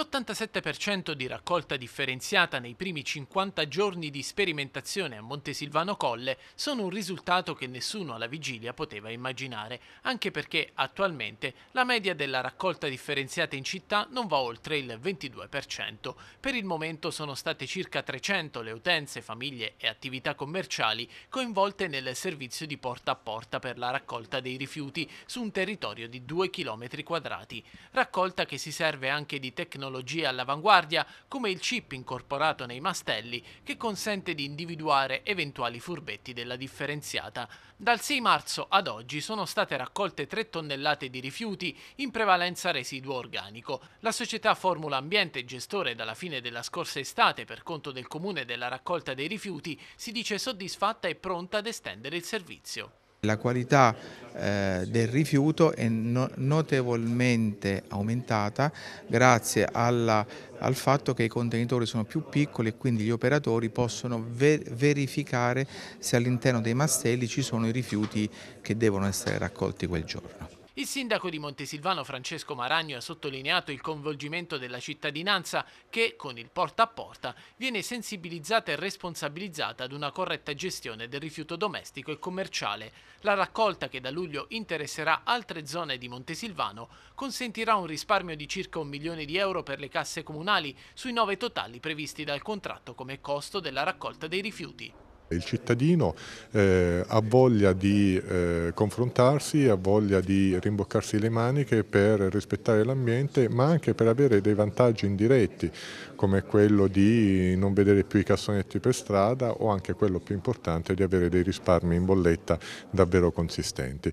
L'87% di raccolta differenziata nei primi 50 giorni di sperimentazione a Montesilvano Colle sono un risultato che nessuno alla vigilia poteva immaginare, anche perché attualmente la media della raccolta differenziata in città non va oltre il 22%. Per il momento sono state circa 300 le utenze, famiglie e attività commerciali coinvolte nel servizio di porta a porta per la raccolta dei rifiuti su un territorio di 2 km quadrati, raccolta che si serve anche di tecnologie tecnologie all'avanguardia come il chip incorporato nei mastelli che consente di individuare eventuali furbetti della differenziata. Dal 6 marzo ad oggi sono state raccolte 3 tonnellate di rifiuti, in prevalenza residuo organico. La società Formula Ambiente, gestore dalla fine della scorsa estate per conto del comune della raccolta dei rifiuti, si dice soddisfatta e pronta ad estendere il servizio. La qualità eh, del rifiuto è no notevolmente aumentata grazie alla, al fatto che i contenitori sono più piccoli e quindi gli operatori possono ver verificare se all'interno dei mastelli ci sono i rifiuti che devono essere raccolti quel giorno. Il sindaco di Montesilvano Francesco Maragno ha sottolineato il coinvolgimento della cittadinanza che, con il porta a porta, viene sensibilizzata e responsabilizzata ad una corretta gestione del rifiuto domestico e commerciale. La raccolta che da luglio interesserà altre zone di Montesilvano consentirà un risparmio di circa un milione di euro per le casse comunali sui nove totali previsti dal contratto come costo della raccolta dei rifiuti. Il cittadino eh, ha voglia di eh, confrontarsi, ha voglia di rimboccarsi le maniche per rispettare l'ambiente, ma anche per avere dei vantaggi indiretti, come quello di non vedere più i cassonetti per strada o anche quello più importante di avere dei risparmi in bolletta davvero consistenti.